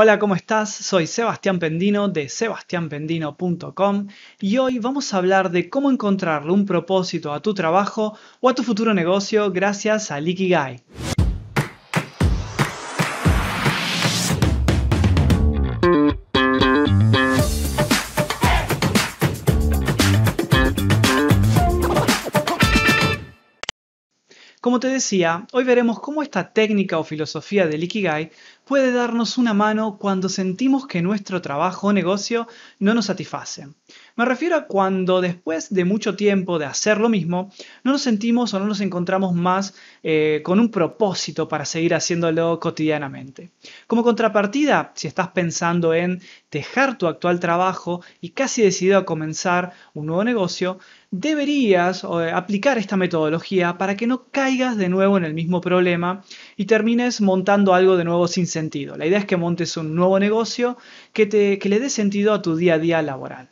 Hola, ¿cómo estás? Soy Sebastián Pendino de SebastiánPendino.com y hoy vamos a hablar de cómo encontrarle un propósito a tu trabajo o a tu futuro negocio gracias a Ikigai. Como te decía, hoy veremos cómo esta técnica o filosofía del Ikigai puede darnos una mano cuando sentimos que nuestro trabajo o negocio no nos satisface. Me refiero a cuando después de mucho tiempo de hacer lo mismo, no nos sentimos o no nos encontramos más eh, con un propósito para seguir haciéndolo cotidianamente. Como contrapartida, si estás pensando en dejar tu actual trabajo y casi decidido a comenzar un nuevo negocio, deberías eh, aplicar esta metodología para que no caigas de nuevo en el mismo problema y termines montando algo de nuevo sin sentido sentido. La idea es que montes un nuevo negocio que, te, que le dé sentido a tu día a día laboral.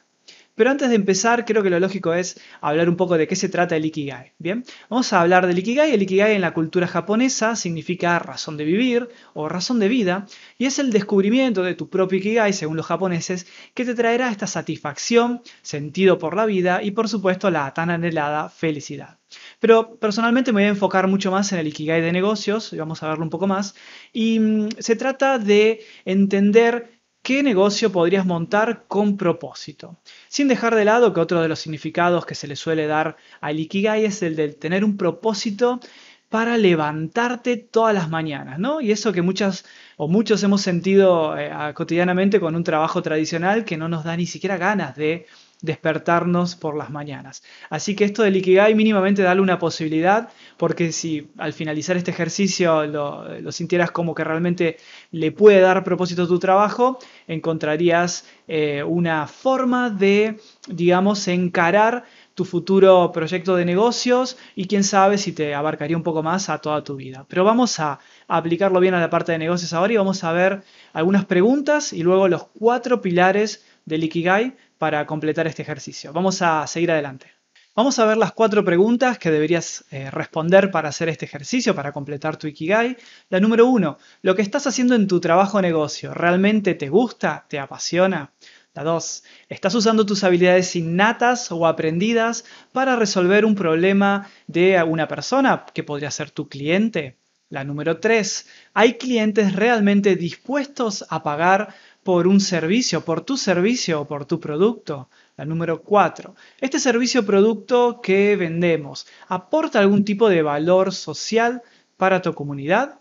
Pero antes de empezar, creo que lo lógico es hablar un poco de qué se trata el Ikigai. Bien, vamos a hablar del Ikigai. El Ikigai en la cultura japonesa significa razón de vivir o razón de vida y es el descubrimiento de tu propio Ikigai, según los japoneses, que te traerá esta satisfacción, sentido por la vida y por supuesto la tan anhelada felicidad. Pero personalmente me voy a enfocar mucho más en el Ikigai de negocios, y vamos a verlo un poco más, y mm, se trata de entender ¿Qué negocio podrías montar con propósito? Sin dejar de lado que otro de los significados que se le suele dar a Ikigai es el de tener un propósito para levantarte todas las mañanas, ¿no? Y eso que muchas o muchos hemos sentido eh, cotidianamente con un trabajo tradicional que no nos da ni siquiera ganas de despertarnos por las mañanas. Así que esto de y mínimamente darle una posibilidad, porque si al finalizar este ejercicio lo, sintieras como que realmente le puede dar propósito a tu trabajo, encontrarías eh, una forma de, digamos, encarar tu futuro proyecto de negocios y quién sabe si te abarcaría un poco más a toda tu vida. Pero vamos a aplicarlo bien a la parte de negocios ahora y vamos a ver algunas preguntas y luego los cuatro pilares del Ikigai para completar este ejercicio. Vamos a seguir adelante. Vamos a ver las cuatro preguntas que deberías eh, responder para hacer este ejercicio, para completar tu Ikigai. La número uno, ¿lo que estás haciendo en tu trabajo o negocio realmente te gusta? ¿Te apasiona? La 2. Estás usando tus habilidades innatas o aprendidas para resolver un problema de una persona que podría ser tu cliente. La número 3. Hay clientes realmente dispuestos a pagar por un servicio, por tu servicio o por tu producto. La número 4. Este servicio o producto que vendemos aporta algún tipo de valor social para tu comunidad.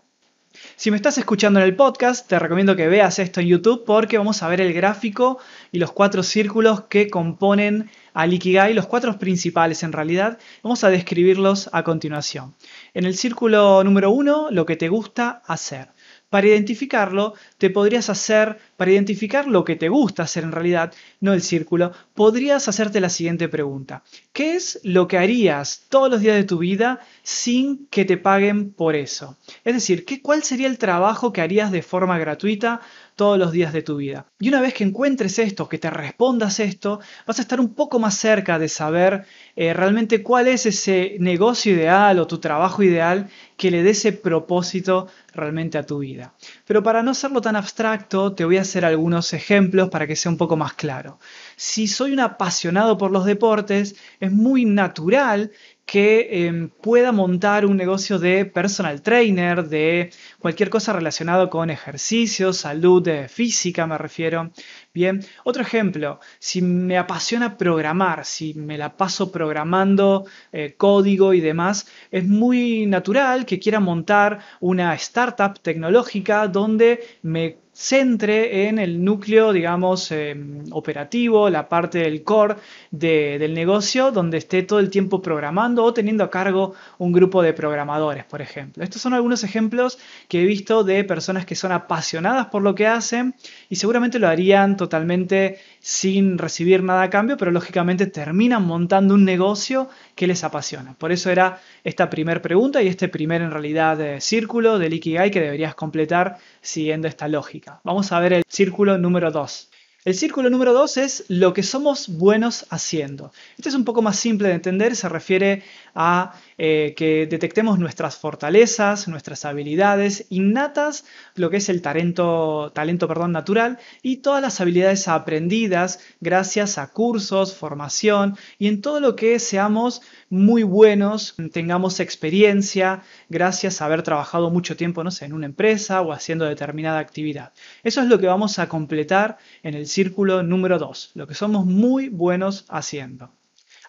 Si me estás escuchando en el podcast, te recomiendo que veas esto en YouTube porque vamos a ver el gráfico y los cuatro círculos que componen al Ikigai, los cuatro principales en realidad. Vamos a describirlos a continuación. En el círculo número uno, lo que te gusta hacer para identificarlo, te podrías hacer, para identificar lo que te gusta hacer en realidad, no el círculo, podrías hacerte la siguiente pregunta. ¿Qué es lo que harías todos los días de tu vida sin que te paguen por eso? Es decir, ¿qué, ¿cuál sería el trabajo que harías de forma gratuita todos los días de tu vida. Y una vez que encuentres esto, que te respondas esto, vas a estar un poco más cerca de saber eh, realmente cuál es ese negocio ideal o tu trabajo ideal que le dé ese propósito realmente a tu vida. Pero para no hacerlo tan abstracto, te voy a hacer algunos ejemplos para que sea un poco más claro. Si soy un apasionado por los deportes, es muy natural que em, pueda montar un negocio de personal trainer, de cualquier cosa relacionado con ejercicio, salud eh, física, me refiero, Bien, otro ejemplo, si me apasiona programar, si me la paso programando eh, código y demás, es muy natural que quiera montar una startup tecnológica donde me centre en el núcleo, digamos, em, operativo, la parte del core del negocio, donde esté todo el tiempo programando o teniendo a cargo un grupo de programadores, por ejemplo. Estos son algunos ejemplos que he visto de personas que son apasionadas por lo que hacen y seguramente lo harían totalmente sin recibir nada a cambio, pero lógicamente terminan montando un negocio que les apasiona. Por eso era esta primera pregunta y este primer en realidad de eh, círculo del Ikigai que deberías completar siguiendo esta lógica. Vamos a ver el círculo número 2. El círculo número 2 es lo que somos buenos haciendo. Este es un poco más simple de entender, se refiere a eh, que detectemos nuestras fortalezas, nuestras habilidades innatas, lo que es el talento, talento perdón, natural y todas las habilidades aprendidas gracias a cursos, formación y en todo lo que seamos muy buenos, tengamos experiencia gracias a haber trabajado mucho tiempo no sé, en una empresa o haciendo determinada actividad. Eso es lo que vamos a completar en el círculo número 2, lo que somos muy buenos haciendo.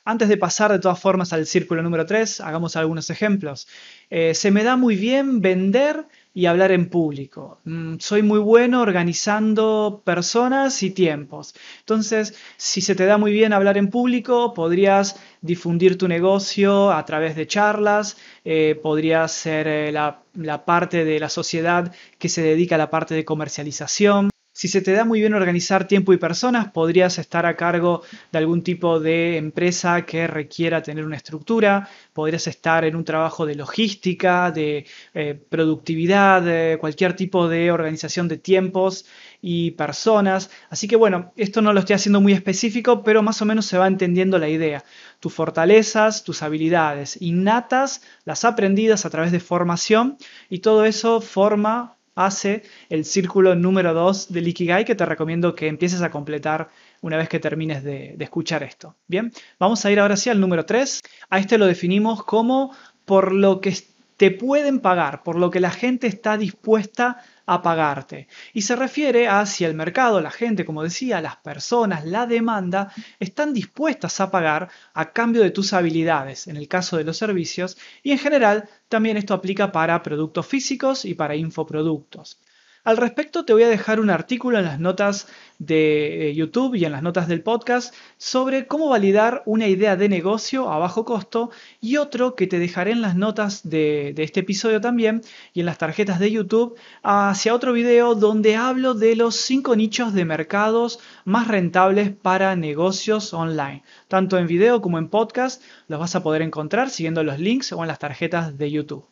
Antes de pasar de todas formas al círculo número 3, hagamos algunos ejemplos. Eh, se me da muy bien vender y hablar en público. Mm, soy muy bueno organizando personas y tiempos. Entonces, si se te da muy bien hablar en público, podrías difundir tu negocio a través de charlas, eh, podrías ser eh, la parte de la sociedad que se dedica a la parte de comercialización. Si se te da muy bien organizar tiempo y personas, podrías estar a cargo de algún tipo de empresa que requiera tener una estructura, podrías estar en un trabajo de logística, de eh, productividad, de cualquier tipo de organización de tiempos y personas. Así que bueno, esto no lo estoy haciendo muy específico, pero más o menos se va entendiendo la idea. Tus fortalezas, tus habilidades innatas, las aprendidas a través de formación y todo eso forma hace el círculo número 2 de Ikigai que te recomiendo que empieces a completar una vez que termines de, escuchar esto. Bien, vamos a ir ahora sí al número 3. A este lo definimos como por lo que te pueden pagar, por lo que la gente está dispuesta a pagarte. Y se refiere a si el mercado, la gente, como decía, las personas, la demanda, están dispuestas a pagar a cambio de tus habilidades, en el caso de los servicios, y en general también esto aplica para productos físicos y para infoproductos. Al respecto te voy a dejar un artículo en las notas de eh, YouTube y en las notas del podcast sobre cómo validar una idea de negocio a bajo costo y otro que te dejaré en las notas de, este episodio también y en las tarjetas de YouTube hacia otro video donde hablo de los cinco nichos de mercados más rentables para negocios online. Tanto en video como en podcast los vas a poder encontrar siguiendo los links o en las tarjetas de YouTube.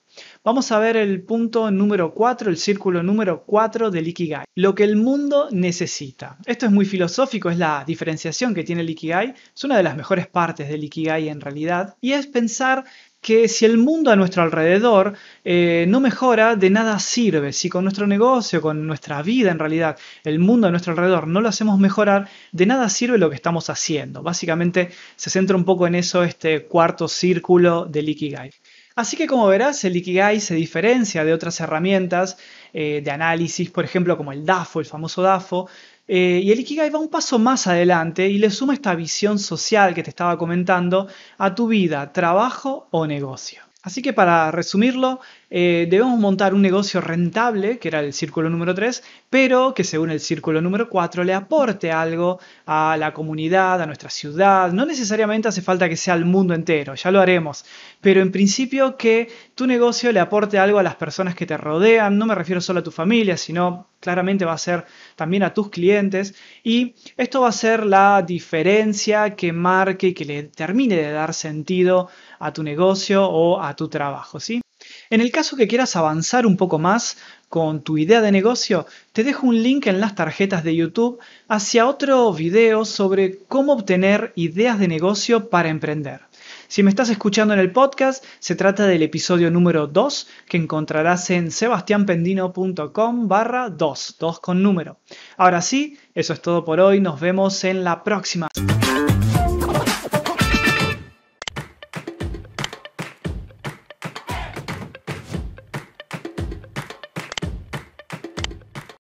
Vamos a ver el punto número 4, el círculo número 4 del Ikigai. Lo que el mundo necesita. Esto es muy filosófico, es la diferenciación que tiene el Ikigai. Es una de las mejores partes del Ikigai en realidad. Y es pensar que si el mundo a nuestro alrededor eh, no mejora, de nada sirve. Si con nuestro negocio, con nuestra vida en realidad, el mundo a nuestro alrededor no lo hacemos mejorar, de nada sirve lo que estamos haciendo. Básicamente se centra un poco en eso este cuarto círculo del Ikigai. Así que como verás, el Ikigai se diferencia de otras herramientas eh, de análisis, por ejemplo, como el DAFO, el famoso DAFO, eh, y el Ikigai va un paso más adelante y le suma esta visión social que te estaba comentando a tu vida, trabajo o negocio. Así que para resumirlo, eh, debemos montar un negocio rentable, que era el círculo número 3, pero que según el círculo número 4 le aporte algo a la comunidad, a nuestra ciudad. No necesariamente hace falta que sea al mundo entero, ya lo haremos, pero en principio que tu negocio le aporte algo a las personas que te rodean. No me refiero solo a tu familia, sino claramente va a ser también a tus clientes y esto va a ser la diferencia que marque y que le termine de dar sentido a tu negocio o a tu trabajo, ¿sí? En el caso que quieras avanzar un poco más con tu idea de negocio, te dejo un link en las tarjetas de YouTube hacia otro video sobre cómo obtener ideas de negocio para emprender. Si me estás escuchando en el podcast, se trata del episodio número 2 que encontrarás en sebastianpendino.com barra 2, 2 con número. Ahora sí, eso es todo por hoy, nos vemos en la próxima.